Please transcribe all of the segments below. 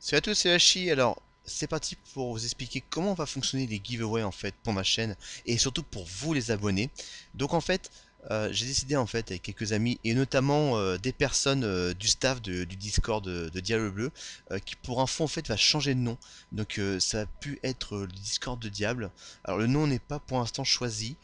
Salut à tous, c'est Hachi. Alors, c'est parti pour vous expliquer comment va fonctionner les giveaways en fait pour ma chaîne et surtout pour vous les abonnés. Donc en fait, euh, j'ai décidé en fait avec quelques amis et notamment euh, des personnes euh, du staff du Discord de, Diable Bleu qui pour un fond en fait va changer de nom. Donc ça a pu être le Discord de Diable. Alors le nom n'est pas pour l'instant choisi.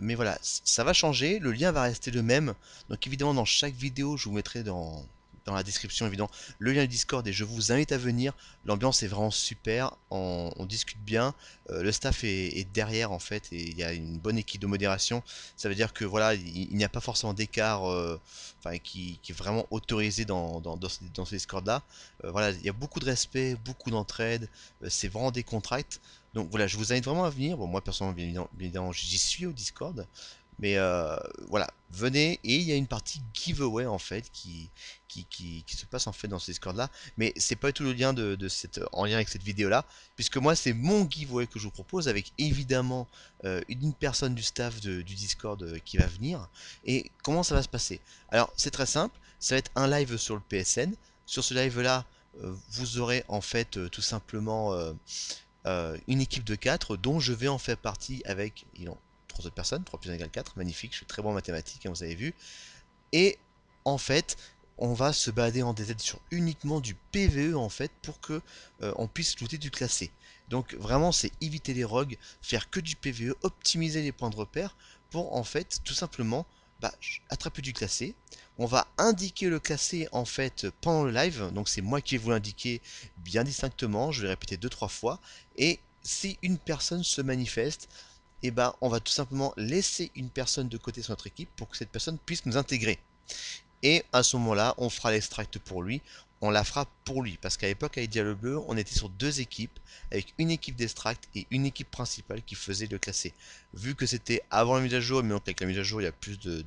mais voilà, ça va changer, le lien va rester le même. Donc évidemment dans chaque vidéo, je vous mettrai dans, dans la description évidemment le lien du Discord et je vous invite à venir. L'ambiance est vraiment super, on, discute bien, euh, le staff est, derrière en fait et il y a une bonne équipe de modération. Ça veut dire que voilà, il, n'y a pas forcément d'écart euh, qui, est vraiment autorisé dans, dans, ce, Discord là. Euh, voilà, il y a beaucoup de respect, beaucoup d'entraide, c'est vraiment des contracts. Donc voilà, je vous invite vraiment à venir. moi personnellement, bien évidemment, j'y suis au Discord. Mais euh, voilà, venez et il y a une partie giveaway en fait qui, qui, se passe en fait dans ce Discord là. Mais c'est pas tout le lien de, cette, en lien avec cette vidéo là, puisque moi c'est mon giveaway que je vous propose avec évidemment euh, une personne du staff du Discord euh, qui va venir. Et comment ça va se passer Alors c'est très simple, ça va être un live sur le PSN. Sur ce live là, vous aurez en fait tout simplement une équipe de 4 dont je vais en faire partie avec, de personnes, 3 plus 1 égale 4, magnifique, je suis très bon en mathématiques, hein, vous avez vu. Et en fait, on va se balader en DZ sur uniquement du PVE en fait pour que euh, on puisse looter du classé. Donc vraiment c'est éviter les rogues, faire que du PVE, optimiser les points de repère pour en fait tout simplement bah, attraper du classé. On va indiquer le classé en fait pendant le live, donc c'est moi qui vais vous l'indiquer bien distinctement, je vais répéter 2-3 fois, et si une personne se manifeste, et eh ben, on va tout simplement laisser une personne de côté sur notre équipe pour que cette personne puisse nous intégrer. Et à ce moment-là, on fera l'extract pour lui, on la fera pour lui. Parce qu'à l'époque, avec Diallo Bleu, on était sur deux équipes, avec une équipe d'extract et une équipe principale qui faisait le classé. Vu que c'était avant la mise à jour, mais donc avec la mise à jour, il y a plus de,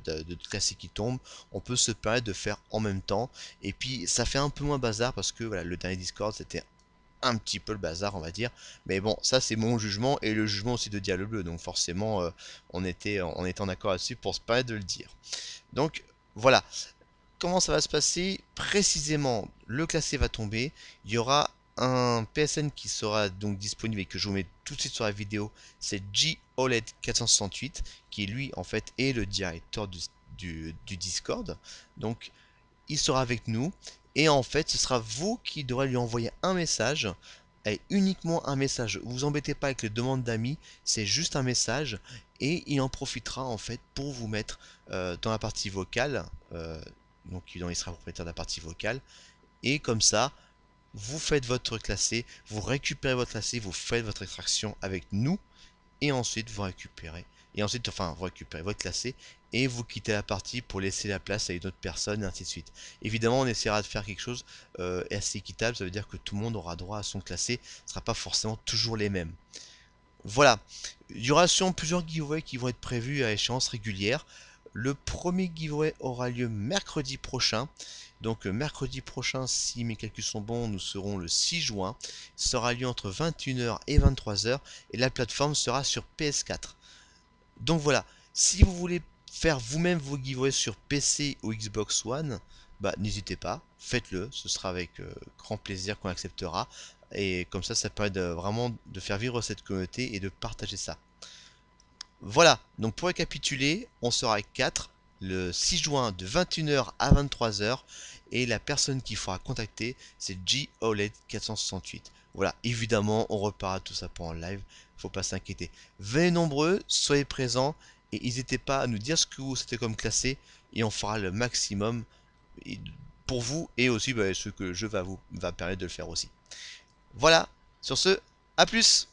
classés qui tombent, on peut se permettre de faire en même temps. Et puis, ça fait un peu moins bazar parce que voilà, le dernier Discord, c'était un petit peu le bazar, on va dire. Mais bon, ça c'est mon jugement et le jugement aussi de Diable Bleu. Donc forcément, euh, on, était, on était en accord là-dessus pour se permettre de le dire. Donc voilà. Comment ça va se passer Précisément, le classé va tomber. Il y aura un PSN qui sera donc disponible et que je vous mets tout de suite sur la vidéo, c'est G OLED 468 qui lui en fait est le directeur du, du, du Discord. Donc il sera avec nous et en fait, ce sera vous qui devrez lui envoyer un message et uniquement un message. Vous vous embêtez pas avec les demandes d'amis, c'est juste un message et il en profitera en fait pour vous mettre euh, dans la partie vocale. Euh, donc il sera propriétaire de la partie vocale. Et comme ça, vous faites votre classé, vous récupérez votre classé, vous faites votre extraction avec nous et ensuite vous récupérez et ensuite, enfin, vous récupérez votre classé, et vous quittez la partie pour laisser la place à une autre personne, et ainsi de suite. Évidemment, on essaiera de faire quelque chose d'assez euh, assez équitable, ça veut dire que tout le monde aura droit à son classé, ce ne sera pas forcément toujours les mêmes. Voilà, il y aura sûrement plusieurs giveaways qui vont être prévus à échéance régulière. Le premier giveaway aura lieu mercredi prochain. Donc euh, mercredi prochain, si mes calculs sont bons, nous serons le 6 juin. Ça sera lieu entre 21h et 23h et la plateforme sera sur PS4. Donc voilà, si vous voulez faire vous-même vos giveaways sur PC ou Xbox One, bah, n'hésitez pas, faites-le, ce sera avec euh, grand plaisir qu'on acceptera. Et comme ça, ça permet vraiment de faire vivre cette communauté et de partager ça. Voilà, donc pour récapituler, on sera 4 le 6 juin de 21h à 23h et la personne qu'il faudra contacter c'est oled 468 voilà, évidemment, on reparlera tout ça pour en live. Faut pas s'inquiéter. Venez nombreux, soyez présents et n'hésitez pas à nous dire ce que vous c'était comme classé et on fera le maximum pour vous et aussi bah, ce que le jeu va vous va permettre de le faire aussi. Voilà, sur ce, à plus